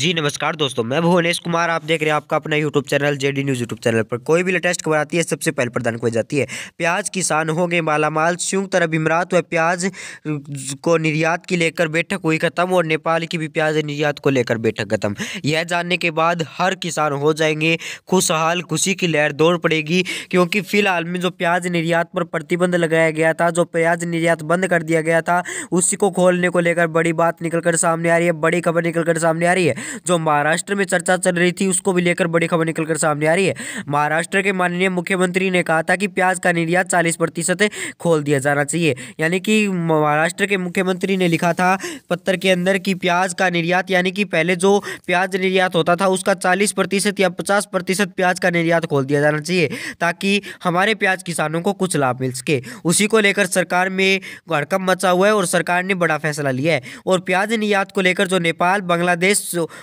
जी नमस्कार दोस्तों मैं भुवनेश कुमार आप देख रहे हैं आपका अपना YouTube channel D news YouTube channel पर कोई भी लेटेस्ट खबर आती है सबसे पहले प्रदान की जाती है प्याज किसान हो गए मालामाल संयुक्त अरब इमरात व प्याज को निर्यात की लेकर बैठक हुई खत्म और नेपाल की भी प्याज निर्यात को लेकर बैठक खत्म यह जानने के बाद हर किसान हो जाएंगे खुशहाल खुशी की लहर दौड़ पड़ेगी क्योंकि फिलहाल में जो प्याज निर्यात पर प्रतिबंध लगाया गया था जो प्याज निर्यात बंद कर दिया गया था उसी को खोलने को लेकर बड़ी बात कर सामने आ रही है बड़ी खबर कर सामने आ रही है जो महाराष्ट्र में चर्चा चल रही थी उसको भी लेकर बड़ी खबर निकलकर सामने आ रही है महाराष्ट्र के माननीय मुख्यमंत्री ने कहा था कि प्याज का निर्यात चालीस प्रतिशत खोल दिया जाना चाहिए यानी कि महाराष्ट्र के मुख्यमंत्री ने लिखा था पत्र के अंदर कि प्याज का निर्यात यानी कि पहले जो प्याज निर्यात होता था उसका चालीस प्रतिशत या पचास प्रतिशत प्याज का निर्यात खोल दिया जाना चाहिए ताकि हमारे प्याज किसानों को कुछ लाभ मिल सके उसी को लेकर सरकार में हड़कम मचा हुआ है और सरकार ने बड़ा फैसला लिया है और प्याज निर्यात को लेकर जो नेपाल बांग्लादेश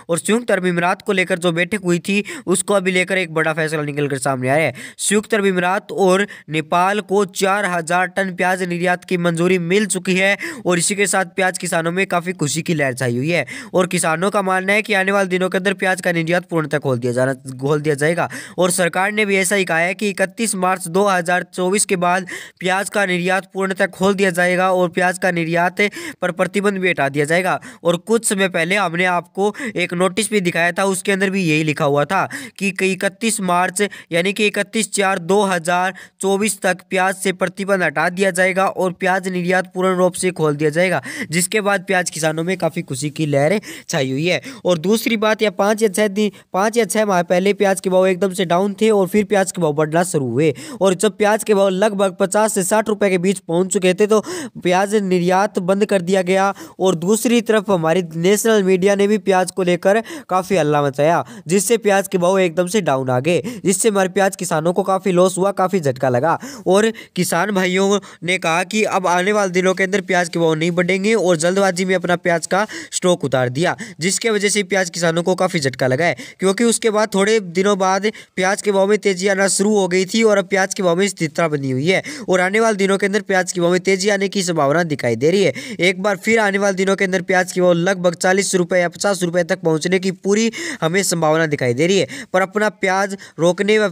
और संयुक्त अरब इमारात को लेकर जो बैठक हुई थी उसको अभी लेकर एक बड़ा फैसला निकल कर सामने आया है संयुक्त अरब इमारात और नेपाल को चार हजार टन प्याज निर्यात की मंजूरी मिल चुकी है और इसी के साथ प्याज किसानों में काफ़ी खुशी की लहर छाई हुई है और किसानों का मानना है कि आने वाले दिनों के अंदर प्याज का निर्यात पूर्णतः खोल दिया जाना खोल दिया जाएगा और सरकार ने भी ऐसा ही कहा है कि इकतीस मार्च 2024 के बाद प्याज का निर्यात पूर्णतः खोल दिया जाएगा और प्याज का निर्यात पर प्रतिबंध भी हटा दिया जाएगा और कुछ समय पहले हमने आपको एक नोटिस भी दिखाया था उसके अंदर भी यही लिखा हुआ था कि इकतीस मार्च यानी कि इकतीस चार दो हजार चौबीस तक प्याज से प्रतिबंध हटा दिया जाएगा और प्याज निर्यात पूर्ण रूप से खोल दिया जाएगा जिसके बाद प्याज किसानों में काफ़ी खुशी की लहरें छाई हुई है और दूसरी बात या पाँच या छः दिन पाँच या छः माह पहले प्याज के भाव एकदम से डाउन थे और फिर प्याज के भाव बढ़ना शुरू हुए और जब प्याज के भाव लगभग पचास से साठ रुपये के बीच पहुँच चुके थे तो प्याज निर्यात बंद कर दिया गया और दूसरी तरफ हमारी नेशनल मीडिया ने भी प्याज को लेकर काफ़ी हल्ला मचाया जिससे प्याज के भाव एकदम से डाउन आ गए जिससे हमारे प्याज किसानों को काफ़ी लॉस हुआ काफ़ी झटका लगा और किसान भाइयों ने कहा कि अब आने वाले दिनों के अंदर प्याज के भाव नहीं बढ़ेंगे और जल्दबाजी में अपना प्याज का स्टॉक उतार दिया जिसके वजह से प्याज किसानों को काफ़ी झटका लगा है क्योंकि उसके बाद थोड़े दिनों बाद प्याज के भाव में तेजी आना शुरू हो गई थी और अब प्याज के भाव में स्थिरता बनी हुई है और आने वाले दिनों के अंदर प्याज के भाव में तेजी आने की संभावना दिखाई दे रही है एक बार फिर आने वाले दिनों के अंदर प्याज के भाव लगभग चालीस रुपए या पचास रुपए तक तक पहुंचने की पूरी हमें संभावना दिखाई दे रही है पर अपना प्याज रोकने व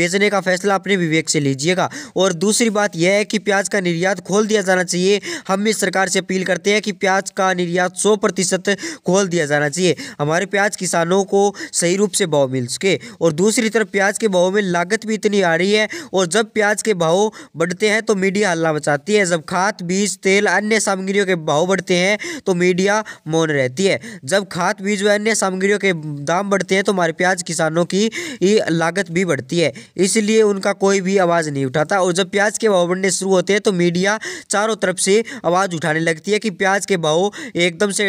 बेचने का फैसला अपने विवेक से लीजिएगा और दूसरी बात यह है कि प्याज का निर्यात खोल दिया जाना चाहिए हम इस सरकार से अपील करते हैं कि प्याज का निर्यात सौ प्रतिशत खोल दिया जाना चाहिए हमारे प्याज किसानों को सही रूप से भाव मिल सके और दूसरी तरफ प्याज के भाव में लागत भी इतनी आ रही है और जब प्याज के भाव बढ़ते हैं तो मीडिया हल्ला मचाती है जब खाद बीज तेल अन्य सामग्रियों के भाव बढ़ते हैं तो मीडिया मौन रहती है जब खाद बीज जो अन्य सामग्रियों के दाम बढ़ते हैं तो हमारे प्याज किसानों की लागत भी बढ़ती है इसलिए उनका कोई भी आवाज़ नहीं उठाता और जब प्याज के भाव बढ़ने शुरू होते हैं तो मीडिया चारों तरफ से आवाज़ उठाने लगती है कि प्याज के भाव एकदम से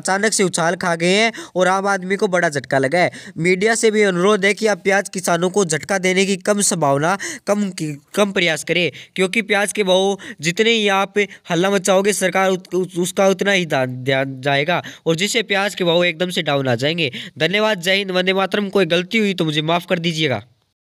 अचानक से उछाल खा गए हैं और आम आदमी को बड़ा झटका लगा है मीडिया से भी अनुरोध है कि आप प्याज किसानों को झटका देने की कम संभावना कम कम प्रयास करें क्योंकि प्याज के भाव जितने ही आप हल्ला मचाओगे सरकार उसका उतना ही ध्यान जाएगा और जिससे प्याज के भाव एकदम से डाउन आ जाएंगे धन्यवाद जय हिंद वंदे मातरम कोई गलती हुई तो मुझे माफ़ कर दीजिएगा